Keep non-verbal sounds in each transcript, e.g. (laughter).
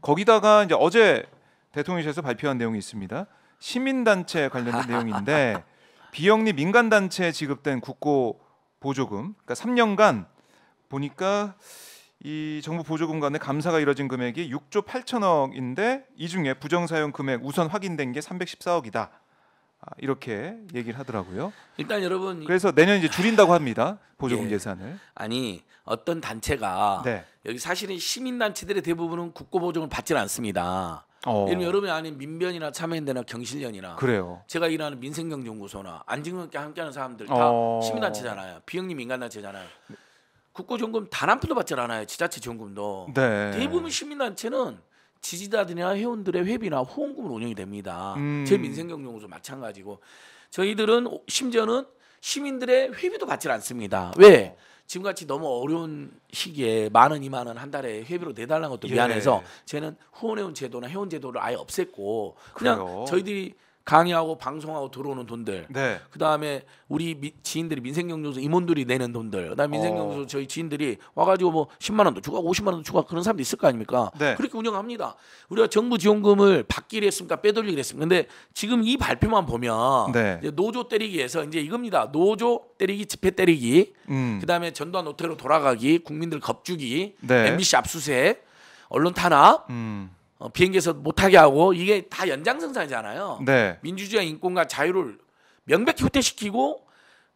거기다가 이제 어제 대통령실에서 발표한 내용이 있습니다. 시민단체 관련된 내용인데 (laughs) 비영리 민간단체에 지급된 국고 보조금, 그러니까 3년간 보니까 이 정부 보조금 간의 감사가 이뤄진 금액이 6조 8천억인데 이 중에 부정 사용 금액 우선 확인된 게 314억이다. 아, 이렇게 얘기를 하더라고요. 일단 여러분 그래서 내년 이제 줄인다고 합니다 보조금 예. 산을 아니 어떤 단체가 네. 여기 사실은 시민 단체들의 대부분은 국고 보조금을 받지 않습니다. 어. 여러분이 아닌 민변이나 참여연대나 경실련이나 그래요. 제가 일하는 민생경제연구소나 안진경과 함께하는 사람들 다 어. 시민단체잖아요. 비영리 민간단체잖아요. 국고지원금 단 한 푼도 받질 않아요. 지자체 지원금도. 네. 대부분 시민단체는 지지자들이나 회원들의 회비나 후원금으로 운영이 됩니다. 음. 제 민생경영으로도 마찬가지고 저희들은 심지어는 시민들의 회비도 받질 않습니다. 왜? 어. 지금같이 너무 어려운 시기에 만 원, 이만 원한 달에 회비로 내달라는 것도 미안해서 예. 쟤는 후원회원 제도나 회원 제도를 아예 없앴고 그냥 그래요. 저희들이 강의하고 방송하고 들어오는 돈들. 네. 그다음에 우리 미, 지인들이 민생경제소 임원들이 내는 돈들. 그다음 에 어. 민생경제소 저희 지인들이 와가지고 뭐 10만 원도 추가, 50만 원도 추가 그런 사람도 있을 거 아닙니까? 네. 그렇게 운영합니다. 우리가 정부 지원금을 받기로 했습니까? 빼돌리기로 했습니까? 근데 지금 이 발표만 보면 네. 노조 때리기에서 이제 이겁니다. 노조 때리기, 집회 때리기. 음. 그다음에 전두환 노태로 돌아가기, 국민들 겁주기, MBC 네. 압수수색, 언론 탄압. 음. 어, 비행기에서 못하게 하고 이게 다 연장선상이잖아요. 네. 민주주의와 인권과 자유를 명백히 후퇴시키고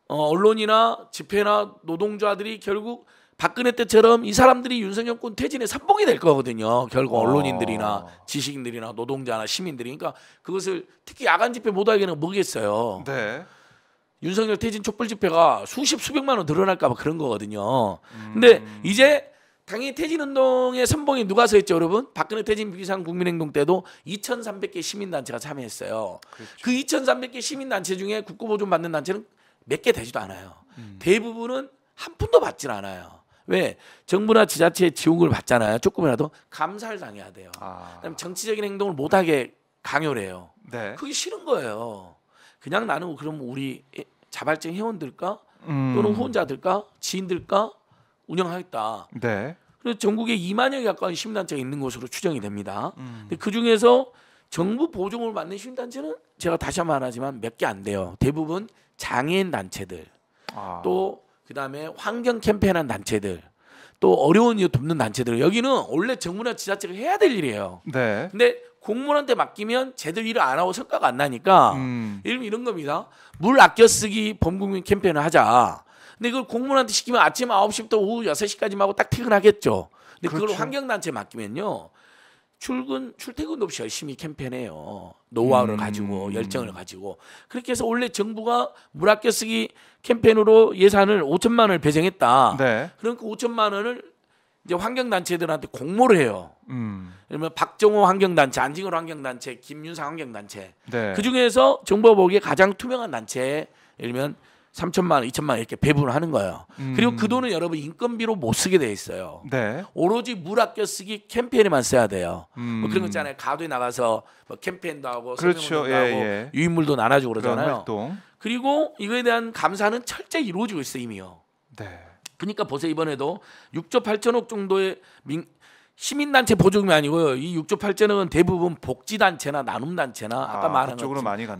어, 언론이나 집회나 노동자들이 결국 박근혜 때처럼 이 사람들이 윤석열 군 퇴진의 선봉이 될 거거든요. 결국 아. 언론인들이나 지식인들이나 노동자나 시민들이 그러니까 그것을 특히 야간 집회 못하게는 뭐겠어요. 네. 윤석열 퇴진 촛불 집회가 수십 수백만 원 늘어날까 봐 그런 거거든요. 음. 근데 이제 당연히 퇴진운동의 선봉에 누가 서 있죠, 여러분? 박근혜 퇴진 비상 국민행동 때도 2,300개 시민단체가 참여했어요. 그렇죠. 그 2,300개 시민단체 중에 국고보존 받는 단체는 몇 개 되지도 않아요. 음. 대부분은 한 푼도 받질 않아요. 왜 정부나 지자체의 지원금을 받잖아요. 조금이라도 감사를 당해야 돼요. 아. 그다음에 정치적인 행동을 못하게 강요를 해요. 네. 그게 싫은 거예요. 그냥 나는 그럼 우리 자발적 회원들까 음. 또는 후원자들까 지인들까 운영하겠다. 네. 그래서 전국에 2만여 개 가까운 시민단체가 있는 것으로 추정이 됩니다. 음. 그 중에서 정부 보조금을 받는 시민단체는 제가 다시 한 번 말하지만 몇 개 안 돼요. 대부분 장애인 단체들, 아. 또 그다음에 환경 캠페인한 단체들, 또 어려운 이유 돕는 단체들. 여기는 원래 정부나 지자체가 해야 될 일이에요. 네. 근데 공무원한테 맡기면 제대로 일을 안 하고 성과가 안 나니까 음. 이런 겁니다. 물 아껴 쓰기 범국민 캠페인을 하자. 근데 그걸 공무원한테 시키면 아침 9시부터 오후 6시까지만 하고 딱 퇴근하겠죠. 근데 그렇죠. 그걸 환경단체 맡기면요. 출근 출퇴근 도 없이 열심히 캠페인해요. 노하우를 음. 가지고 열정을 가지고 그렇게 해서 원래 정부가 물아껴 쓰기 캠페인으로 예산을 5천만 원을 배정했다. 네. 그러니까 5천만 원을 이제 환경단체들한테 공모를 해요. 음. 그러면 박정호 환경단체, 안진걸 환경단체, 김윤상 환경단체. 네. 그 중에서 정부가 보기에 가장 투명한 단체, 예를 들면 삼천만 원, 이천만 원 이렇게 배분을 하는 거예요. 음. 그리고 그 돈은 여러분 인건비로 못 쓰게 돼 있어요. 네. 오로지 물 아껴 쓰기 캠페인에만 써야 돼요. 뭐 음. 뭐 그런 거 있잖아요. 가도에 나가서 뭐 캠페인도 하고 그렇죠. 도 예, 하고 예. 유인물도 나눠주고 그러잖아요. 그리고 이거에 대한 감사는 철저히 이루어지고 있어요, 이미요. 네. 그러니까 보세요. 이번에도 6조 8천억 정도의 민, 시민단체 보조금이 아니고요. 이 6조 8천억은 대부분 복지단체나 나눔단체나 아까 아, 말한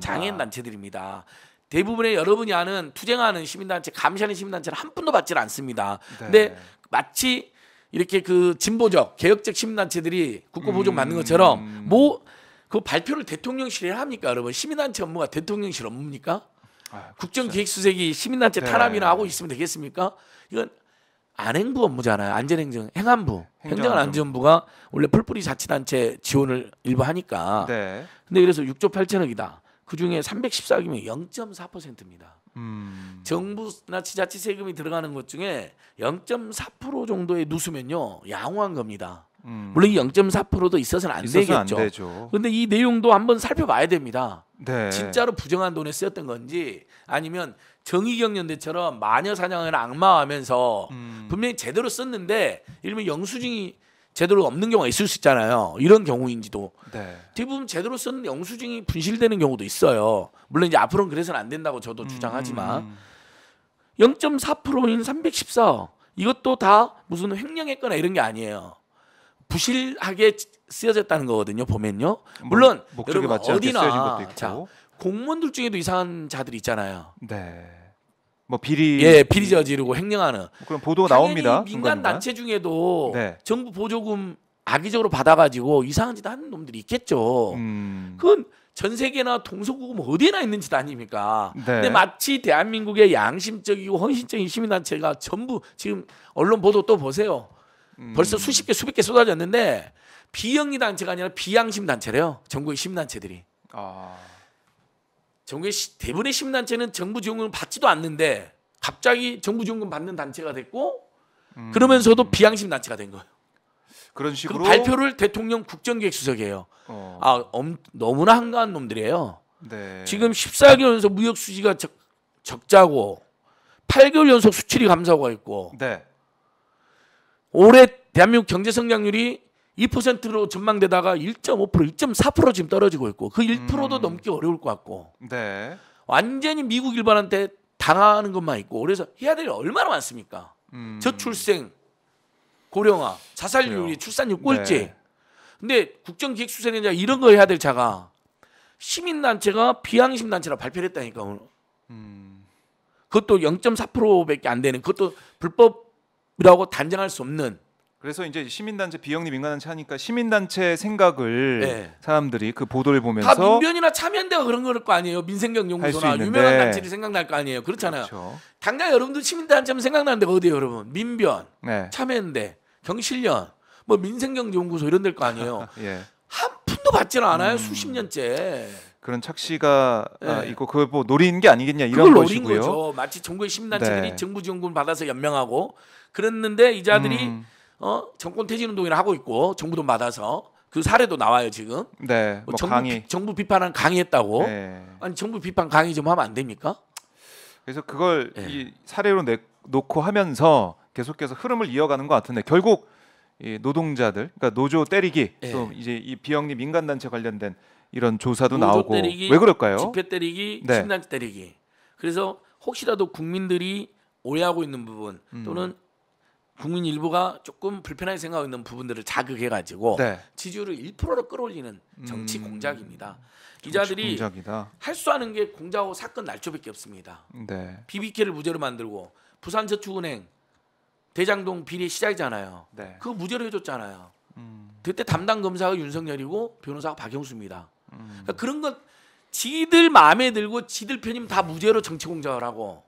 장애인단체들입니다. 대부분의 여러분이 아는 투쟁하는 시민단체, 감시하는 시민단체는 한 푼도 받질 않습니다. 그런데 네. 마치 이렇게 그 진보적, 개혁적 시민단체들이 국고 보조 음. 받는 것처럼 뭐 그 발표를 대통령실에 합니까, 여러분? 시민단체 업무가 대통령실 업무입니까? 아, 국정기획수색이 그렇죠. 시민단체 네. 탄압이나 하고 있으면 되겠습니까? 이건 안행부 업무잖아요. 안전행정, 행안부, 행정안전부가 원래 풀뿌리 자치단체 지원을 일부 하니까. 네. 근데 그래서 6조 8천억이다. 그중에 314억이면 0.4%입니다. 음. 정부나 지자체 세금이 들어가는 것 중에 0.4% 정도의 누수면요 양호한 겁니다. 음. 물론 0.4%도 있어서는 안 되겠죠. 안 그런데 이 내용도 한번 살펴봐야 됩니다. 네. 진짜로 부정한 돈에 쓰였던 건지 아니면 정의경연대처럼 마녀 사냥을 악마하면서 음. 분명히 제대로 썼는데 예를 들면 영수증이 제대로 없는 경우가 있을 수 있잖아요. 이런 경우인지도 네. 대부분 제대로 쓴 영수증이 분실되는 경우도 있어요. 물론 이제 앞으로는 그래서는 안 된다고 저도 음. 주장하지만 음. 0.4%인 314 이것도 다 무슨 횡령했거나 이런 게 아니에요. 부실하게 쓰여졌다는 거거든요. 보면요. 물론 뭐, 여러분 어디나 자, 공무원들 중에도 이상한 자들이 있잖아요. 네. 뭐 비리 예 비리 저지르고 횡령하는 그런 보도가 나옵니다. 민간 단체 중에도 네. 정부 보조금 악의적으로 받아가지고 이상한 짓 하는 놈들이 있겠죠. 음. 그건 전 세계나 동서국은 어디나 있는 짓 아닙니까? 네. 근데 마치 대한민국의 양심적이고 헌신적인 시민단체가 전부 지금 언론 보도 또 보세요. 음. 벌써 수십 개 수백 개 쏟아졌는데 비영리 단체가 아니라 비양심 단체래요. 전국의 시민단체들이. 아. 전국의 대부분의 시민단체는 정부 지원금 을 받지도 않는데 갑자기 정부 지원금 받는 단체가 됐고 음. 그러면서도 비양심 단체가 된 거예요. 그런 식으로 발표를 대통령 국정기획수석이에요. 어. 아 엄, 너무나 한가한 놈들이에요. 네. 지금 14개월 연속 무역 수지가 적, 적자고 8개월 연속 수출이 감소하 있고 네. 올해 대한민국 경제 성장률이 2%로 전망되다가 1.5% 1.4% 지금 떨어지고 있고 그 1%도 음. 넘기 어려울 것 같고 네. 완전히 미국 일반한테 당하는 것만 있고 그래서 해야 될일 얼마나 많습니까? 음. 저출생, 고령화, 자살률이 출산율 꼴찌. 네. 근데 국정기획수사위원 이런 거 해야 될 자가 시민단체가 비양심단체라 발표를 했다니까 오늘. 음. 그것도 0.4%밖에 안 되는 그것도 불법이라고 단정할 수 없는 그래서 이제 시민단체 비영리 민간단체 하니까 시민단체 생각을 네. 사람들이 그 보도를 보면서 다 민변이나 참여연대가 그런 걸거 아니에요 민생경영구소나 유명한 단체들이 생각날 거 아니에요 그렇잖아요 그렇죠. 당장 여러분들 시민단체 하면 생각나는 데어디에요 여러분 민변 네. 참여연대 경실련 뭐 민생경영구소 이런 데일 거 아니에요 (laughs) 예. 한 푼도 받지는 않아요 음. 수십 년째 그런 착시가 네. 있고 그걸 뭐 노린 게 아니겠냐 이런 것이고요. 마치 정부의 시민단체들이 네. 정부 지원금 받아서 연명하고 그랬는데 이자들이 음. 어? 정권 퇴진 운동이라 하고 있고 정부 돈 받아서 그 사례도 나와요 지금. 네. 뭐, 뭐 정부, 강의. 비, 정부 비판은 강의했다고. 네. 아니 정부 비판 강의 좀 하면 안 됩니까? 그래서 그걸 네. 이 사례로 내, 놓고 하면서 계속해서 흐름을 이어가는 것 같은데 결국 이 노동자들, 그러니까 노조 때리기, 네. 또 이제 이 비영리 민간단체 관련된 이런 조사도 나오고 때리기, 왜 그럴까요? 집회 때리기, 네. 침단 때리기. 그래서 혹시라도 국민들이 오해하고 있는 부분 음. 또는 음. 국민 일부가 조금 불편하게 생각하고 있는 부분들을 자극해 가지고 네. 지지율을 1%로 끌어올리는 정치 음... 공작입니다. 기자들이 할수 하는 게 공작하고 사건 날조밖에 없습니다. 네. BBK를 무죄로 만들고 부산저축은행 대장동 비리 시작이잖아요. 네. 그 무죄로 해줬잖아요. 음... 그때 담당 검사가 윤석열이고 변호사가 박영수입니다. 음... 그러니까 그런 것 지들 마음에 들고 지들 편이면 다 무죄로 정치 공작을 하고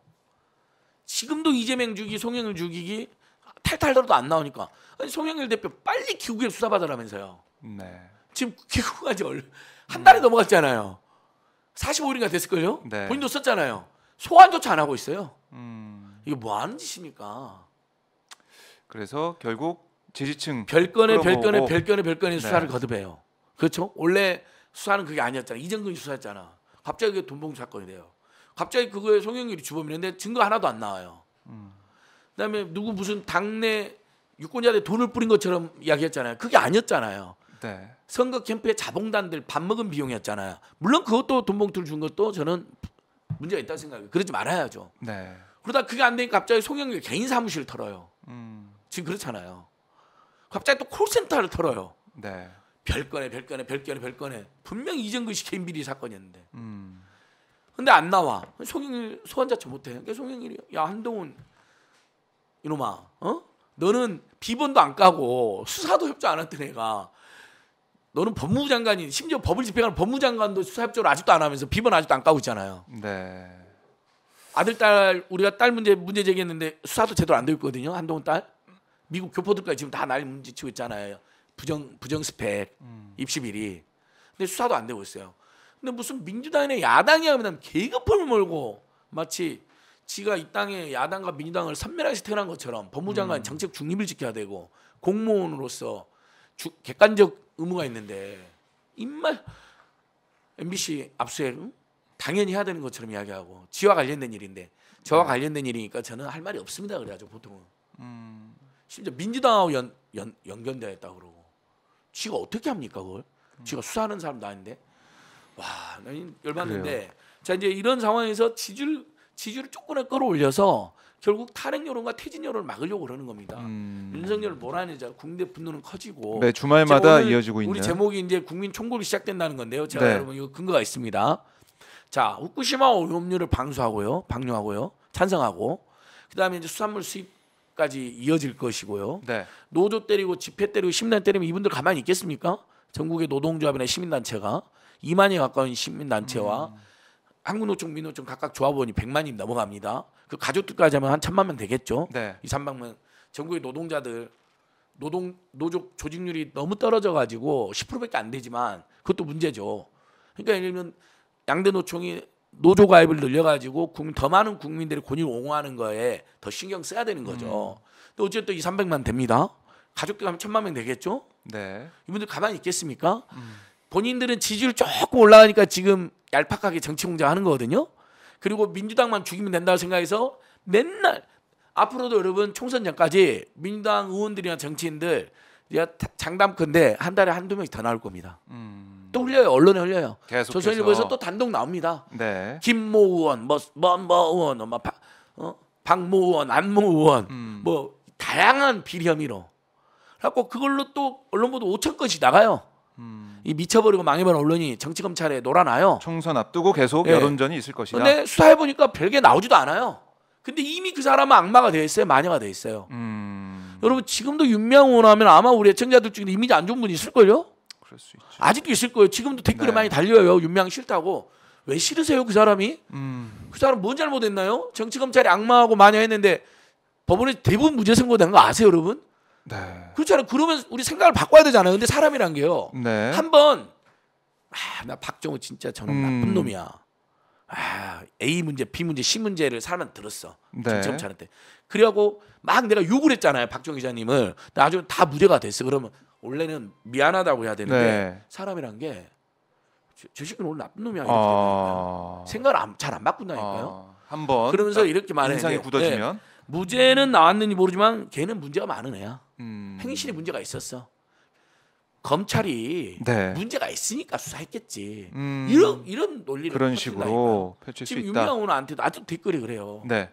지금도 이재명 죽이기, 송영을 죽이기, 탈탈 털어도 안 나오니까 아니, 송영길 대표 빨리 기국에 수사받으라면서요. 네. 지금 기국한 지한 음. 달이 네. 넘어갔잖아요. 45일인가 됐을걸요? 네. 본인도 썼잖아요. 소환조차 안 하고 있어요. 음. 이거뭐 하는 짓입니까? 그래서 결국 지지층 별건에 별건에 별건에 별건에 네. 수사를 거듭해요. 그렇죠? 원래 수사는 그게 아니었잖아. 이정근이 수사했잖아. 갑자기 돈봉 사건이 돼요. 갑자기 그거에 송영길이 주범이는데 증거 하나도 안 나와요. 음. 그다음에 누구 무슨 당내 유권자들 돈을 뿌린 것처럼 이야기했잖아요. 그게 아니었잖아요. 네. 선거 캠프의 자봉단들 밥 먹은 비용이었잖아요. 물론 그것도 돈봉투를 준 것도 저는 문제가 있다고 생각해요. 그러지 말아야죠. 네. 그러다 그게 안 되니까 갑자기 송영길 개인 사무실 털어요. 음. 지금 그렇잖아요. 갑자기 또 콜센터를 털어요. 네. 별건에 별건에 별건에 별건에 분명히 이정근 씨 개인 비리 사건이었는데. 음. 근데 안 나와. 송영일 소환자처 못해. 그러니까 송영일이 야 한동훈 이놈아, 어? 너는 비번도 안 까고 수사도 협조 안 했던 애가 너는 법무부 장관이 심지어 법을 집행하는 법무장관도 수사 협조를 아직도 안 하면서 비번 아직도 안 까고 있잖아요. 네. 아들 딸 우리가 딸 문제 문제 제기했는데 수사도 제대로 안 되고 있거든요. 한동훈 딸 미국 교포들까지 지금 다날 문제치고 있잖아요. 부정 부정 스펙 음. 입시 비리. 근데 수사도 안 되고 있어요. 근데 무슨 민주당의 야당이 하면 계급을 몰고 마치 지가 이 땅에 야당과 민주당을 선멸하시 태어난 것처럼 법무장관 음. 정책 중립을 지켜야 되고 공무원으로서 주, 객관적 의무가 있는데 입말 MBC 압수해 응? 당연히 해야 되는 것처럼 이야기하고 지와 관련된 일인데 저와 네. 관련된 일이니까 저는 할 말이 없습니다 그래가지고 보통은 음. 심지어 민주당하고 연, 연, 연결되어 있다 그러고 지가 어떻게 합니까 그걸 음. 지가 수사하는 사람도 아닌데 와 열받는데 자 이제 이런 상황에서 지지를 지지율을 조금은 끌어올려서 결국 탈핵 여론과 퇴진 여론을 막으려고 그러는 겁니다. 음. 윤석열 몰아내자 국내 분노는 커지고 네, 주말마다 이어지고 있는 우리 제목이 이제 국민 총궐이 시작된다는 건데요. 제가 네. 여러분 이거 근거가 있습니다. 자 후쿠시마 오염류를 방수하고요, 방류하고요, 찬성하고 그다음에 이제 수산물 수입까지 이어질 것이고요. 네. 노조 때리고 집회 때리고 시민단 때리면 이분들 가만히 있겠습니까? 전국의 노동조합이나 시민단체가 2만에 가까운 시민단체와 음. 한국노총, 민노총 각각 조합원이 100만이 넘어갑니다. 그 가족들까지 하면 한 천만 명 되겠죠. 네. 이 300만 명. 전국의 노동자들 노동 노조 조직률이 너무 떨어져 가지고 10%밖에 안 되지만 그것도 문제죠. 그러니까 예를 들면 양대 노총이 노조 가입을 늘려 가지고 국민 더 많은 국민들이 권익을 옹호하는 거에 더 신경 써야 되는 거죠. 음. 근데 어쨌든 2, 300만 됩니다. 가족들 하면 천만 명 되겠죠? 네. 이분들 가만히 있겠습니까? 음. 본인들은 지지율 조금 올라가니까 지금 얄팍하게 정치 공작하는 거거든요. 그리고 민주당만 죽이면 된다고 생각해서 맨날 앞으로도 여러분 총선 전까지 민주당 의원들이나 정치인들 장담컨대 한 달에 한두 명이 더 나올 겁니다. 음. 또 흘려요. 언론에 흘려요. 계속 조선일보에서 또 단독 나옵니다. 네. 김모 의원, 뭐, 뭐, 뭐 의원, 뭐, 박, 어? 박모 의원, 안모 의원, 음. 뭐 다양한 비리 혐의로. 그래갖고 그걸로 또 언론 보도 5천 건씩 나가요. 음. 이 미쳐버리고 망해버린 언론이 정치 검찰에 놀아나요. 총선 앞두고 계속 예. 여론전이 있을 것이다. 근데 수사해 보니까 별게 나오지도 않아요. 근데 이미 그 사람은 악마가 돼 있어요, 마녀가 돼 있어요. 음. 여러분 지금도 윤명호 하면 아마 우리 청자들 중에 이미지 안 좋은 분이 있을걸요. 그럴 수 있죠. 아직도 있을 거예요. 지금도 댓글에 네. 많이 달려요. 윤명 싫다고. 왜 싫으세요, 그 사람이? 음. 그 사람 뭔 잘못했나요? 정치 검찰이 악마하고 마녀했는데 법원에 대부분 무죄 선고된 거 아세요, 여러분? 네. 그렇잖아요. 그러면 우리 생각을 바꿔야 되잖아요. 근데 사람이란 게요. 네. 한번 아, 나 박정우 진짜 저놈 음. 나쁜 놈이야. 아, A 문제, B 문제, C 문제를 사람한테 들었어. 네. 정찰한테. 그래갖고 막 내가 욕을 했잖아요. 박정 기자님을. 나중에 다 무죄가 됐어. 그러면 원래는 미안하다고 해야 되는데 네. 사람이란 게 주식은 오늘 나쁜 놈이야. 아. 이렇게 생각을 잘안 바꾼다니까요. 아... 한번 그러면서 이렇게 말해. 인상이 굳어지면 네. 무죄는 나왔는지 모르지만 걔는 문제가 많은 애야. 음. 행실에 문제가 있었어. 검찰이 네. 문제가 있으니까 수사했겠지. 음. 이런 이런 논리를 그런 식으로 펼칠 수 있다. 지금 유명한한테도 아직 댓글이 그래요. 네.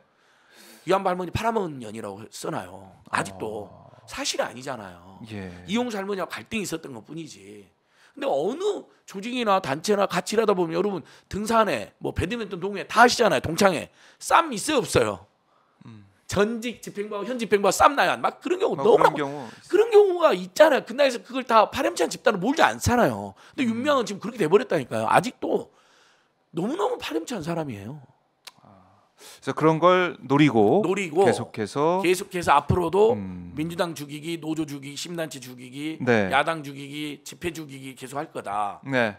위안발 할머니 팔아먹은 년이라고 써놔요. 아직도 어. 사실이 아니잖아요. 예. 이용수 할머니와 갈등이 있었던 것 뿐이지. 근데 어느 조직이나 단체나 같이 일하다 보면 여러분 등산에 뭐 배드민턴 동호회 다 하시잖아요. 동창회 쌈 있어요 없어요. 전직 집행부하고 현 집행부가 싸움 나요. 막 그런 경우 어, 너무 그런 경우 그런 경우가 있잖아요. 그날에서 그걸 다 파렴치한 집단으로 몰지 않잖아요. 근데 음. 윤명은 지금 그렇게 돼버렸다니까요. 아직도 너무너무 파렴치한 사람이에요. 아. 그래서 그런 걸 노리고, 노리고 계속해서 계속해서 앞으로도 음. 민주당 죽이기, 노조 죽이기, 심단체 죽이기, 네. 야당 죽이기, 집회 죽이기 계속 할 거다. 네.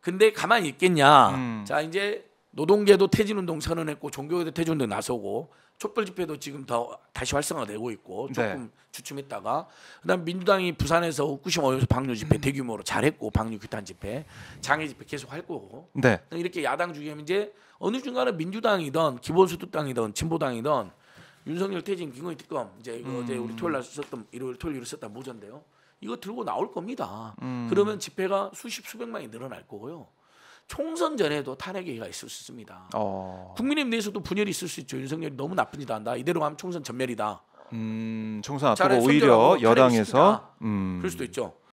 근데 가만히 있겠냐? 음. 자 이제 노동계도 퇴진운동 선언했고 종교계도 퇴진운동 나서고 촛불 집회도 지금 더 다시 활성화되고 있고 네. 조금 네. 주춤했다가 그다음 민주당이 부산에서 후쿠시마 오염수 방류 집회 음. 대규모로 잘했고 방류 규탄 집회 장애 집회 계속 할 거고 네. 이렇게 야당 중에 이제 어느 중간에 민주당이던 기본소득당이던 진보당이던 윤석열 퇴진 김건희 특검 이제 음. 어제 우리 토요일 날 썼던 일요일 토요일 날 썼던 모전데요 이거 들고 나올 겁니다. 음. 그러면 집회가 수십 수백만이 늘어날 거고요. 총선 전에도 탄핵 얘기가 있을 수 있습니다. 어. 국민의힘 내에서도 분열이 있을 수 있죠. 윤석열이 너무 나쁜 짓 한다. 이대로 가면 총선 전멸이다. 음, 총선 앞두고 오히려 여당에서 음. 그럴 수도 있죠.